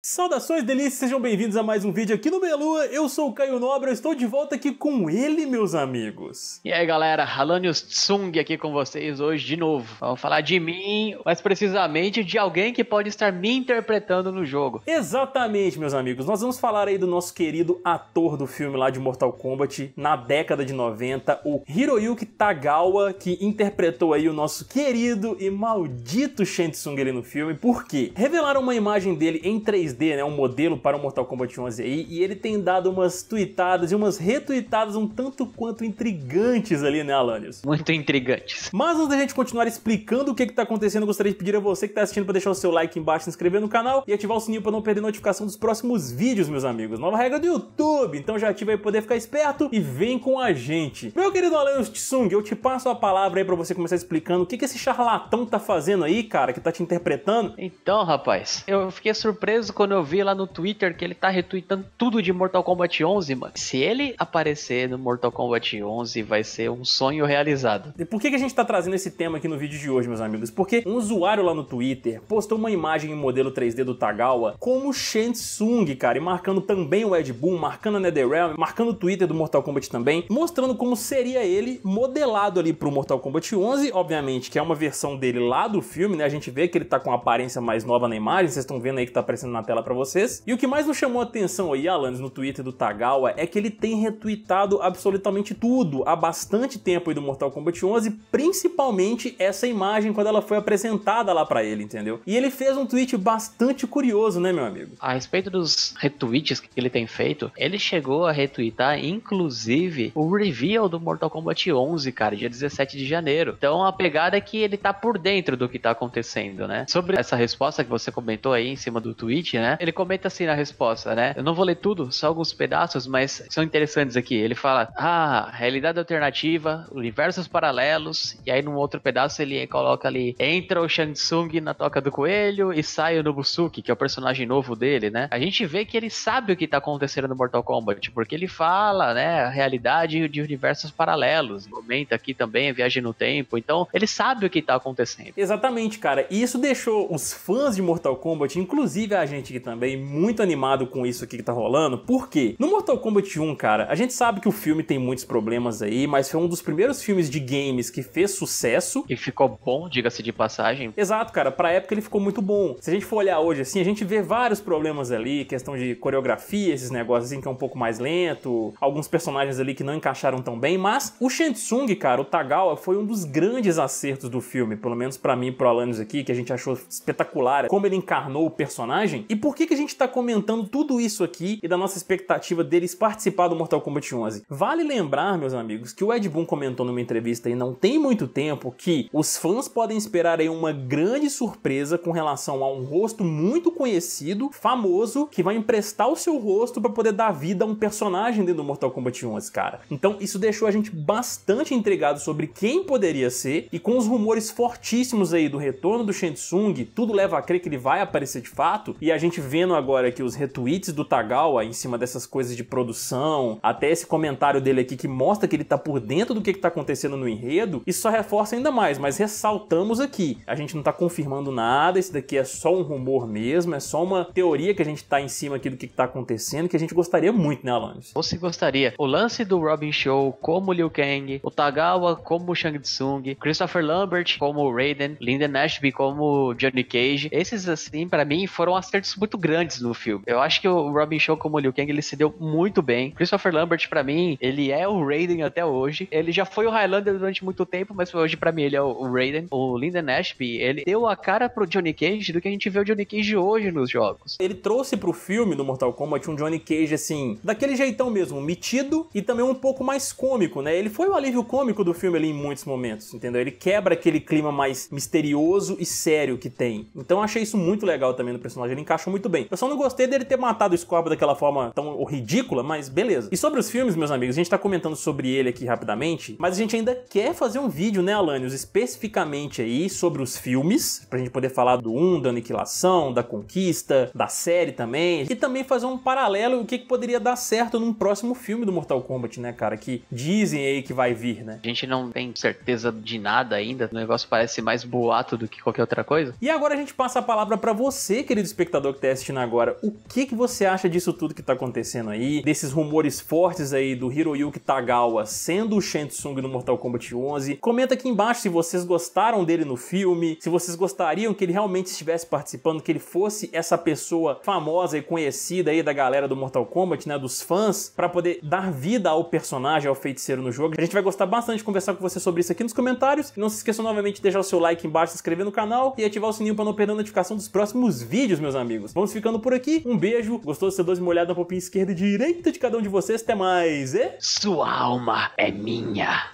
Saudações delícias, sejam bem-vindos a mais um vídeo aqui no Melua, eu sou o Caio Nobre, eu estou de volta aqui com ele, meus amigos. E aí galera, Alanios Tsung aqui com vocês hoje de novo. Vamos falar de mim, mas precisamente de alguém que pode estar me interpretando no jogo. Exatamente, meus amigos, nós vamos falar aí do nosso querido ator do filme lá de Mortal Kombat, na década de 90, o Hiroyuki Tagawa, que interpretou aí o nosso querido e maldito Shang Tsung ali no filme, por quê? Revelaram uma imagem dele em 3 3D, né, um modelo para o Mortal Kombat 11 aí, e ele tem dado umas tweetadas e umas retweetadas um tanto quanto intrigantes ali, né, Alanios? Muito intrigantes. Mas antes da gente continuar explicando o que, está acontecendo, eu gostaria de pedir a você que está assistindo para deixar o seu like embaixo, se inscrever no canal e ativar o sininho para não perder notificação dos próximos vídeos, meus amigos. Nova regra do YouTube, então já ativa aí para poder ficar esperto e vem com a gente. Meu querido Alanios Tsung, eu te passo a palavra aí para você começar explicando o que, que esse charlatão tá fazendo aí, cara, que tá te interpretando. Então, rapaz, eu fiquei surpreso quando eu vi lá no Twitter que ele tá retweetando tudo de Mortal Kombat 11, mano. Se ele aparecer no Mortal Kombat 11, vai ser um sonho realizado. E por que, que a gente tá trazendo esse tema aqui no vídeo de hoje, meus amigos? Porque um usuário lá no Twitter postou uma imagem em modelo 3D do Tagawa como Shensung, cara, e marcando também o Ed Boon, marcando a NetherRealm, marcando o Twitter do Mortal Kombat também, mostrando como seria ele modelado ali pro Mortal Kombat 11, obviamente que é uma versão dele lá do filme, né? A gente vê que ele tá com aparência mais nova na imagem, vocês estão vendo aí que tá aparecendo na tela para vocês. E o que mais nos chamou a atenção aí, Alanis, no Twitter do Tagawa, é que ele tem retweetado absolutamente tudo há bastante tempo aí do Mortal Kombat 11, principalmente essa imagem quando ela foi apresentada lá para ele, entendeu? E ele fez um tweet bastante curioso, né, meu amigo? A respeito dos retweets que ele tem feito, ele chegou a retweetar, inclusive, o reveal do Mortal Kombat 11, cara, dia 17 de janeiro. Então a pegada é que ele tá por dentro do que tá acontecendo, né? Sobre essa resposta que você comentou aí em cima do tweet, né? Ele comenta assim na resposta, né? Eu não vou ler tudo, só alguns pedaços, mas são interessantes aqui. Ele fala: ah, realidade alternativa, universos paralelos, e aí num outro pedaço ele coloca ali: entra o Shang Tsung na toca do coelho e sai o Nobusuke, que é o personagem novo dele, né? A gente vê que ele sabe o que tá acontecendo no Mortal Kombat, porque ele fala, né, a realidade de universos paralelos, comenta aqui também a viagem no tempo, então ele sabe o que tá acontecendo. Exatamente, cara. E isso deixou os fãs de Mortal Kombat, inclusive a gente gente aqui também, muito animado com isso aqui que tá rolando. Por quê? No Mortal Kombat 1, cara, a gente sabe que o filme tem muitos problemas aí, mas foi um dos primeiros filmes de games que fez sucesso. E ficou bom, diga-se de passagem. Exato, cara. Pra época ele ficou muito bom. Se a gente for olhar hoje assim, a gente vê vários problemas ali, questão de coreografia, esses negócios assim que é um pouco mais lento, alguns personagens ali que não encaixaram tão bem, mas o Shensung, cara, o Tagawa, foi um dos grandes acertos do filme, pelo menos para mim e pro Alanis aqui, que a gente achou espetacular como ele encarnou o personagem. E por que, que a gente está comentando tudo isso aqui e da nossa expectativa deles participar do Mortal Kombat 11? Vale lembrar, meus amigos, que o Ed Boon comentou numa entrevista aí não tem muito tempo que os fãs podem esperar aí uma grande surpresa com relação a um rosto muito conhecido, famoso, que vai emprestar o seu rosto para poder dar vida a um personagem dentro do Mortal Kombat 11, cara. Então isso deixou a gente bastante intrigado sobre quem poderia ser e com os rumores fortíssimos aí do retorno do Shensung, tudo leva a crer que ele vai aparecer de fato e a gente gente vendo agora aqui os retweets do Tagawa em cima dessas coisas de produção, até esse comentário dele aqui que mostra que ele tá por dentro do que, que tá acontecendo no enredo, isso só reforça ainda mais, mas ressaltamos aqui. A gente não tá confirmando nada, isso daqui é só um rumor mesmo, é só uma teoria que a gente tá em cima aqui do que, que tá acontecendo, que a gente gostaria muito, né, Alanis? você gostaria. O lance do Robin Show como Liu Kang, o Tagawa como Shang Tsung, Christopher Lambert como Raiden, Linda Ashby como Johnny Cage, esses assim, para mim, foram acertos muito grandes no filme. Eu acho que o Robin Shaw como Liu Kang, ele se deu muito bem. Christopher Lambert, para mim, ele é o Raiden até hoje. Ele já foi o Highlander durante muito tempo, mas hoje para mim ele é o Raiden. O Lyndon Ashby, ele deu a cara pro Johnny Cage do que a gente vê o Johnny Cage hoje nos jogos. Ele trouxe pro filme do Mortal Kombat um Johnny Cage assim, daquele jeitão mesmo, metido e também um pouco mais cômico, né? Ele foi o alívio cômico do filme ali em muitos momentos, entendeu? Ele quebra aquele clima mais misterioso e sério que tem. Então achei isso muito legal também no personagem. Ele encaixam muito bem. Eu só não gostei dele ter matado o Scorpio daquela forma tão ridícula, mas beleza. E sobre os filmes, meus amigos, a gente tá comentando sobre ele aqui rapidamente, mas a gente ainda quer fazer um vídeo, né, Alanios, especificamente aí sobre os filmes, pra gente poder falar do 1, um, da Aniquilação, da Conquista, da série também, e também fazer um paralelo o que, que poderia dar certo num próximo filme do Mortal Kombat, né, cara, que dizem aí que vai vir, né? A gente não tem certeza de nada ainda, o negócio parece mais boato do que qualquer outra coisa. E agora a gente passa a palavra para você, querido espectador jogador que tá assistindo agora, o que, que você acha disso tudo que está acontecendo aí? Desses rumores fortes aí do Hiroyuki Tagawa sendo o Shensung no Mortal Kombat 11. Comenta aqui embaixo se vocês gostaram dele no filme, se vocês gostariam que ele realmente estivesse participando, que ele fosse essa pessoa famosa e conhecida aí da galera do Mortal Kombat, né, dos fãs, para poder dar vida ao personagem, ao feiticeiro no jogo. A gente vai gostar bastante de conversar com você sobre isso aqui nos comentários. Não se esqueça novamente de deixar o seu like embaixo, se inscrever no canal e ativar o sininho para não perder a notificação dos próximos vídeos, meus amigos. Vamos ficando por aqui. Um beijo. Gostou do seu doce molhado na popinha esquerda e direita de cada um de vocês? Até mais. E. Sua alma é minha.